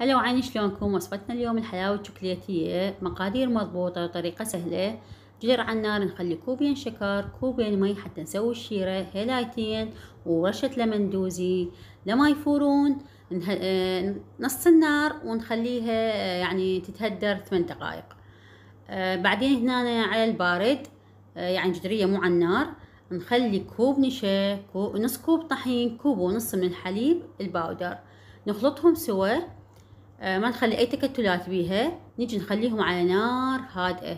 هلا وعيني شلونكم وصفتنا اليوم الحلاوة الشوكليتية مقادير مضبوطة وطريقة سهلة جدر على النار نخلي كوبين شكر كوبين مي حتى نسوي الشيرة هيلايتين ورشة لمندوزي لما يفورون آه، نص النار ونخليها آه، يعني تتهدر ثمان دقائق آه، بعدين هنا على البارد يعني جدرية مو على النار نخلي كوب نشا كوب نص كوب طحين كوب ونص من الحليب الباودر نخلطهم سوا آه، ما نخلي أي تكتلات بيها نجي نخليهم على نار هادئة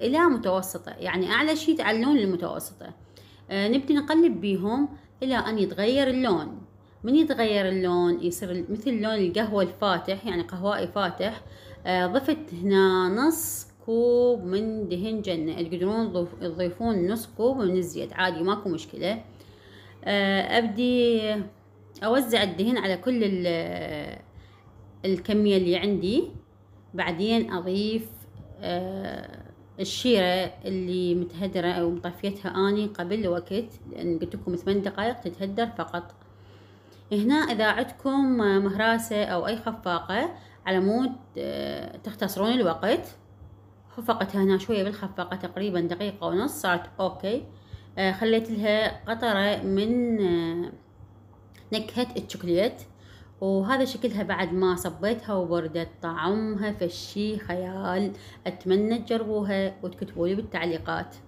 إلى متوسطة يعني أعلى شي تعلون للمتوسطة آه، نبدي نقلب بيهم إلى أن يتغير اللون من يتغير اللون يصير مثل لون القهوة الفاتح يعني قهوائي فاتح آه، ضفت هنا نص كوب من دهن جنة تقدرون تضيفون نص كوب من الزيت عادي ماكو مشكلة أبدي أوزع الدهن على كل الكمية اللي عندي بعدين أضيف آه الشيرة اللي متهدرة أو مطفيتها أني قبل وقت لأن قلت لكم ثمان دقائق تتهدر فقط هنا إذا عندكم آه، مهراسة أو أي خفاقة على مود آه، تختصرون الوقت خفقتها هنا شوية بالخفاقة تقريبا دقيقة ونص صارت أوكي آه، خليت لها قطرة من نكهة الشوكليت وهذا شكلها بعد ما صبيتها وبردت طعمها فشي خيال اتمنى تجربوها وتكتبولي بالتعليقات